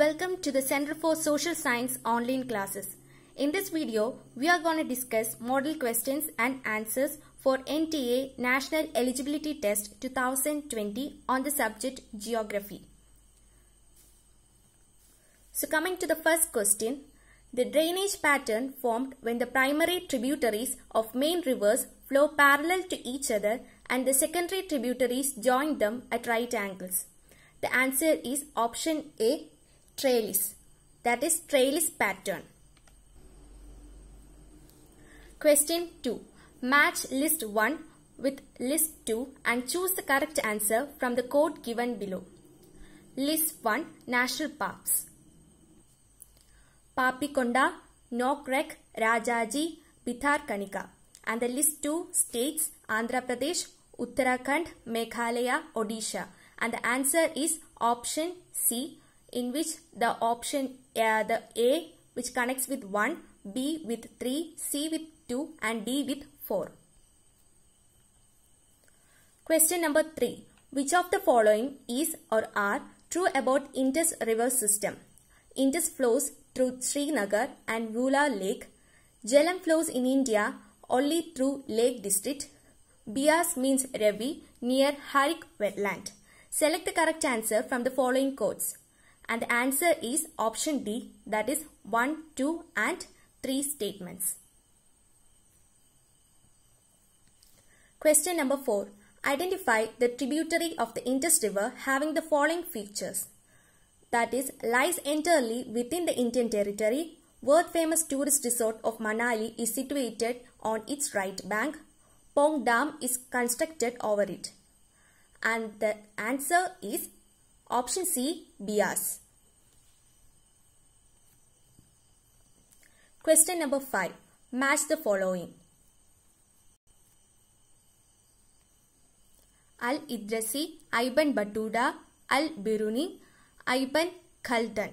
Welcome to the Center for Social Science online classes. In this video, we are going to discuss model questions and answers for NTA National Eligibility Test 2020 on the subject Geography. So coming to the first question, the drainage pattern formed when the primary tributaries of main rivers flow parallel to each other and the secondary tributaries join them at right angles. The answer is option A trellis that is trellis pattern. Question 2. Match list 1 with list 2 and choose the correct answer from the code given below. List 1 National Parks Papikonda, Nokrek, Rajaji, Bithar and the list 2 states Andhra Pradesh, Uttarakhand, Meghalaya, Odisha and the answer is option C in which the option uh, the A which connects with 1, B with 3, C with 2 and D with 4. Question number 3. Which of the following is or are true about Indus river system? Indus flows through Srinagar and Vula Lake. Jhelum flows in India only through Lake District. Bias means Revi near Harik wetland. Select the correct answer from the following codes. And the answer is option D that is 1, 2 and 3 statements. Question number 4. Identify the tributary of the Indus River having the following features. That is, lies entirely within the Indian Territory. World-famous tourist resort of Manali is situated on its right bank. Pong Dam is constructed over it. And the answer is Option C, Bias. Question number 5. Match the following. Al-Idrasi, Ibn Battuta, Al-Biruni, Ibn Khaldun.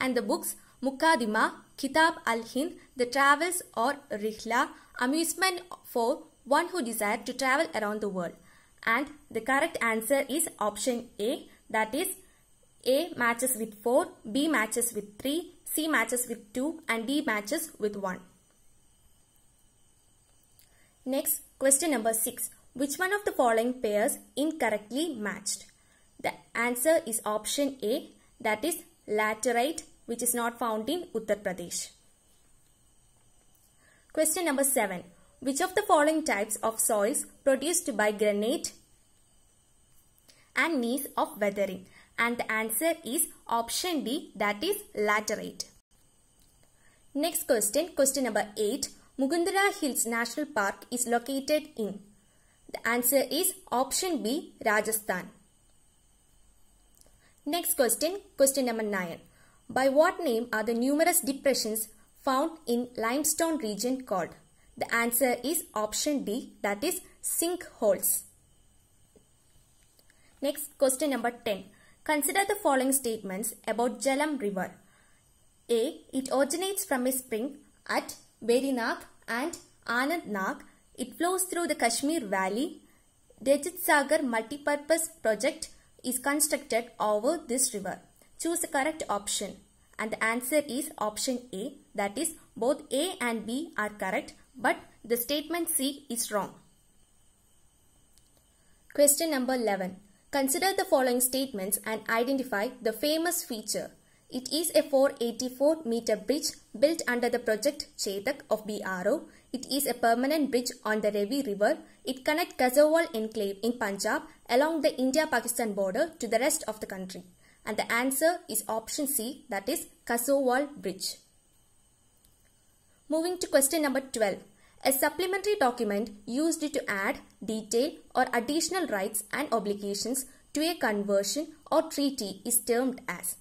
And the books Mukaddima, Kitab al-Hind, The Travels or Rihla, Amusement for one who desired to travel around the world and the correct answer is option A that is A matches with 4, B matches with 3, C matches with 2 and D matches with 1. Next question number 6. Which one of the following pairs incorrectly matched? The answer is option A that is laterite which is not found in Uttar Pradesh. Question number 7. Which of the following types of soils produced by granite and needs of weathering? And the answer is option D that is laterite. Next question, question number 8. Mugundara Hills National Park is located in? The answer is option B Rajasthan. Next question, question number 9. By what name are the numerous depressions found in limestone region called? The answer is option D that is sinkholes. Next question number 10. Consider the following statements about Jalam river. A. It originates from a spring at Berinath and Anandnag. It flows through the Kashmir Valley. Dejit Sagar multipurpose project is constructed over this river. Choose the correct option. And the answer is option A. That is both A and B are correct but the statement C is wrong. Question number 11. Consider the following statements and identify the famous feature. It is a 484 meter bridge built under the project Chetak of BRO. It is a permanent bridge on the Ravi River. It connects Kazawal enclave in Punjab along the India-Pakistan border to the rest of the country. And the answer is option C that is Kasowal Bridge. Moving to question number 12. A supplementary document used to add, detail or additional rights and obligations to a conversion or treaty is termed as.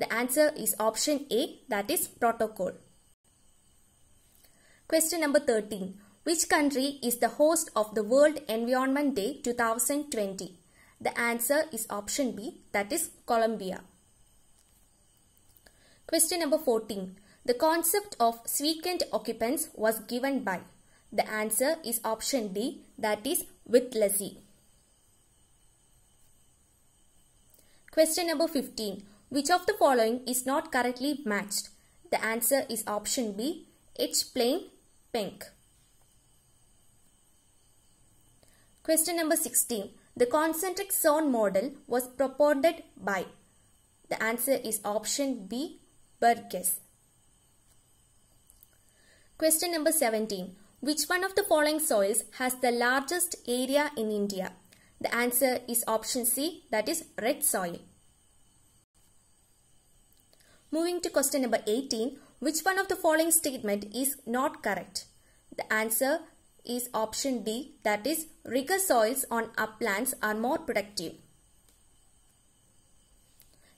The answer is option A that is protocol. Question number 13. Which country is the host of the World Environment Day 2020? The answer is option B that is Colombia. Question number 14. The concept of weekend occupants was given by. The answer is option D that is lessee. Question number 15. Which of the following is not correctly matched? The answer is option B H plane pink. Question number 16. The concentric zone model was propounded by. The answer is option B Burgess. Question number 17. Which one of the following soils has the largest area in India? The answer is option C, that is red soil. Moving to question number 18. Which one of the following statement is not correct? The answer is option D, that is rigorous soils on uplands are more productive.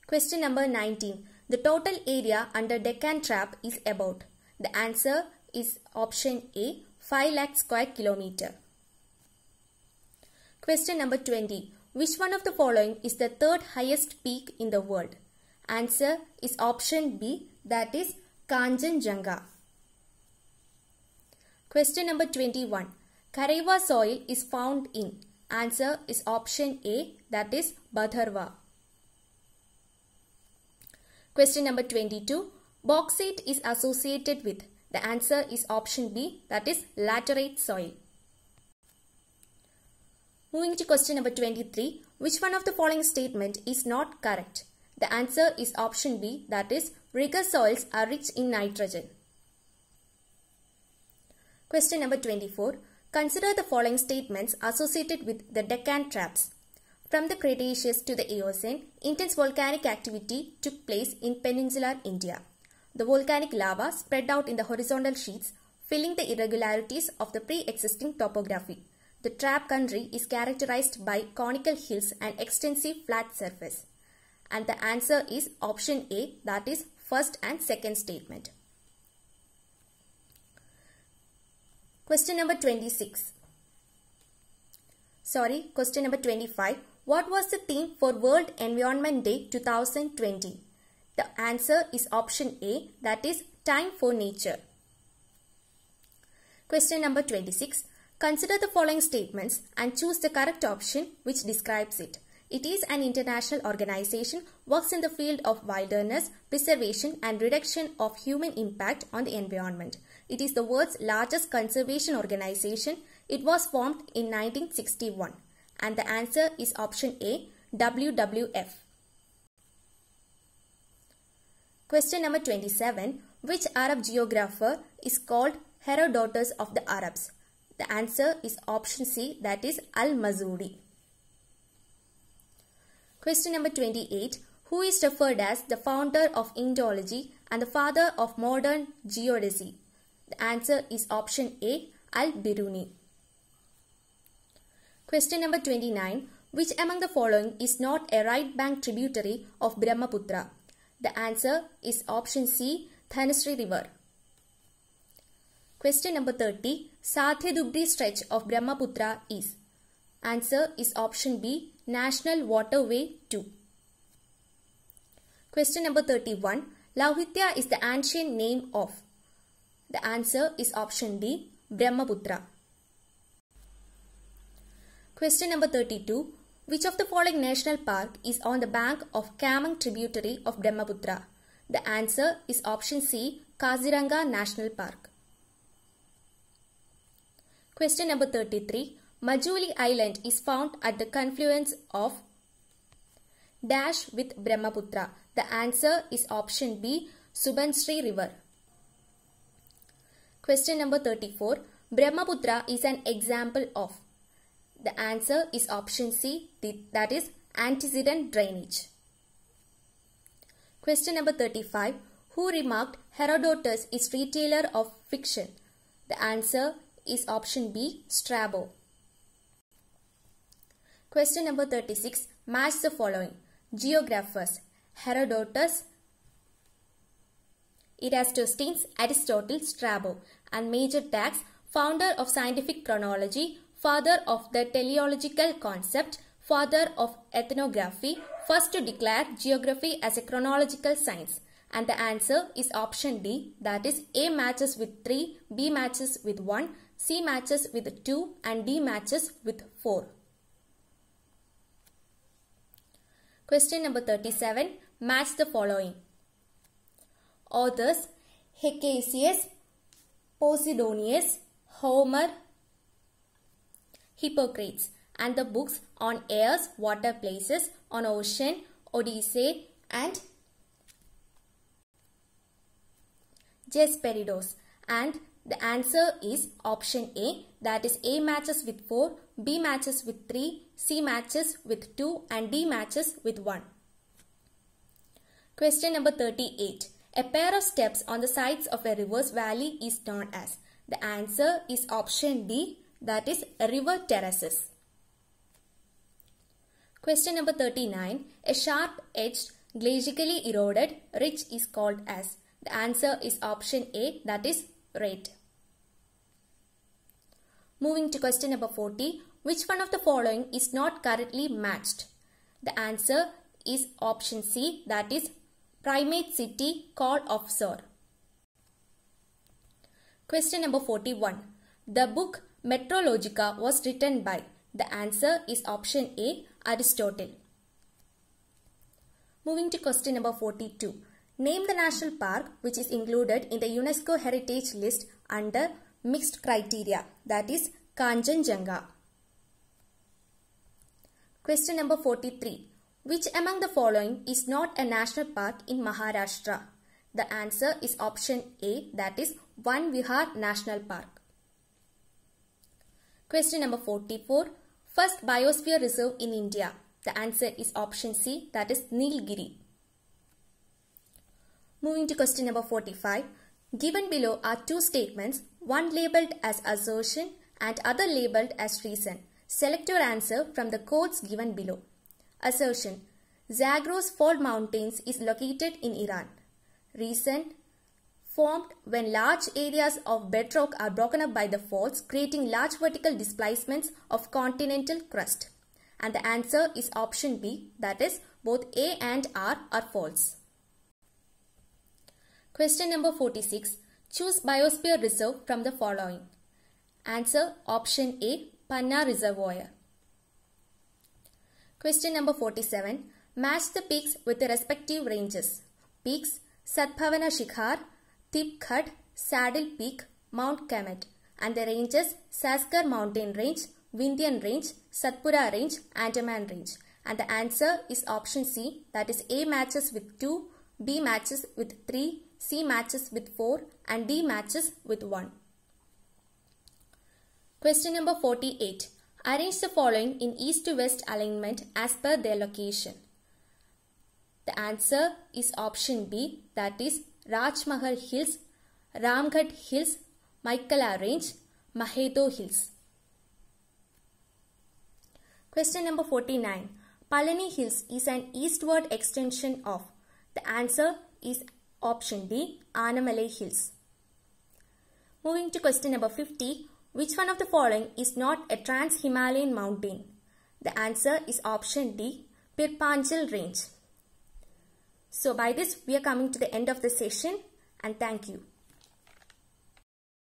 Question number 19. The total area under Deccan trap is about. The answer is option A 5 lakh square kilometer. Question number 20. Which one of the following is the third highest peak in the world? Answer is option B that is Kanchenjunga. Question number 21. Karewa soil is found in. Answer is option A that is Badharwa. Question number 22. Bauxite is associated with. The answer is option B that is laterite soil. Moving to question number 23, which one of the following statement is not correct? The answer is option B that is rigorous soils are rich in nitrogen. Question number 24, consider the following statements associated with the Deccan traps. From the Cretaceous to the Eocene, intense volcanic activity took place in peninsular India the volcanic lava spread out in the horizontal sheets, filling the irregularities of the pre-existing topography. The trap country is characterized by conical hills and extensive flat surface. And the answer is option A, that is first and second statement. Question number 26. Sorry, question number 25. What was the theme for World Environment Day 2020? The answer is option A that is time for nature. Question number 26. Consider the following statements and choose the correct option which describes it. It is an international organization works in the field of wilderness, preservation and reduction of human impact on the environment. It is the world's largest conservation organization. It was formed in 1961. And the answer is option A, WWF. Question number 27. Which Arab geographer is called Herodotus of the Arabs? The answer is option C that is Al-Mazuri. Question number 28. Who is referred as the founder of Indology and the father of modern geodesy? The answer is option A Al-Biruni. Question number 29. Which among the following is not a right bank tributary of Brahmaputra? The answer is option C, Thanasri River. Question number 30. Sathya stretch of Brahmaputra is? Answer is option B, National Waterway 2. Question number 31. Lauhitya is the ancient name of? The answer is option D, Brahmaputra. Question number 32. Which of the following national park is on the bank of Kamang tributary of Brahmaputra? The answer is option C, Kaziranga National Park. Question number 33. Majuli Island is found at the confluence of dash with Brahmaputra. The answer is option B, Subansri River. Question number 34. Brahmaputra is an example of the answer is option C, that is antecedent drainage. Question number 35. Who remarked Herodotus is retailer of fiction? The answer is option B, Strabo. Question number 36. Match the following. Geographers. Herodotus, Erastosthenes, Aristotle, Strabo and major Dax, founder of scientific chronology father of the teleological concept, father of ethnography, first to declare geography as a chronological science. And the answer is option D, that is A matches with 3, B matches with 1, C matches with 2 and D matches with 4. Question number 37. Match the following. Authors Hecesius, Posidonius, Homer, Hippocrates and the books on airs, water places, on ocean, Odyssey and Jesperidos and the answer is option A that is A matches with 4, B matches with 3, C matches with 2 and D matches with 1. Question number 38. A pair of steps on the sides of a river's valley is known as. The answer is option D that is river terraces. Question number 39. A sharp-edged, glacially eroded ridge is called as? The answer is option A that is red. Moving to question number 40. Which one of the following is not currently matched? The answer is option C that is primate city called officer. Question number 41. The book Metrologica was written by? The answer is option A, Aristotle. Moving to question number 42. Name the national park which is included in the UNESCO Heritage List under mixed criteria that is Kanchenjunga. Question number 43. Which among the following is not a national park in Maharashtra? The answer is option A that is One Vihar National Park. Question number 44. First biosphere reserve in India. The answer is option C that is Nilgiri. Moving to question number 45. Given below are two statements, one labelled as assertion and other labelled as reason. Select your answer from the codes given below. Assertion. Zagros Fold Mountains is located in Iran. Reason formed when large areas of bedrock are broken up by the faults creating large vertical displacements of continental crust. And the answer is option B that is both A and R are false. Question number 46. Choose biosphere reserve from the following. Answer option A Panna Reservoir. Question number 47. Match the peaks with the respective ranges. Peaks Satbhavana Shikhar Tipkhad, Saddle Peak, Mount Khamet, and the ranges Saskar Mountain Range, Vindhyan Range, Satpura Range, Andaman Range. And the answer is option C that is A matches with 2, B matches with 3, C matches with 4 and D matches with 1. Question number 48. Arrange the following in east to west alignment as per their location. The answer is option B that is Rachmahar Hills, Ramghat Hills, Maikala Range, Mahedo Hills. Question number 49. Palani Hills is an eastward extension of. The answer is option D, Anamalai Hills. Moving to question number 50. Which one of the following is not a trans-Himalayan mountain? The answer is option D, Pirpanjal Range. So by this, we are coming to the end of the session and thank you.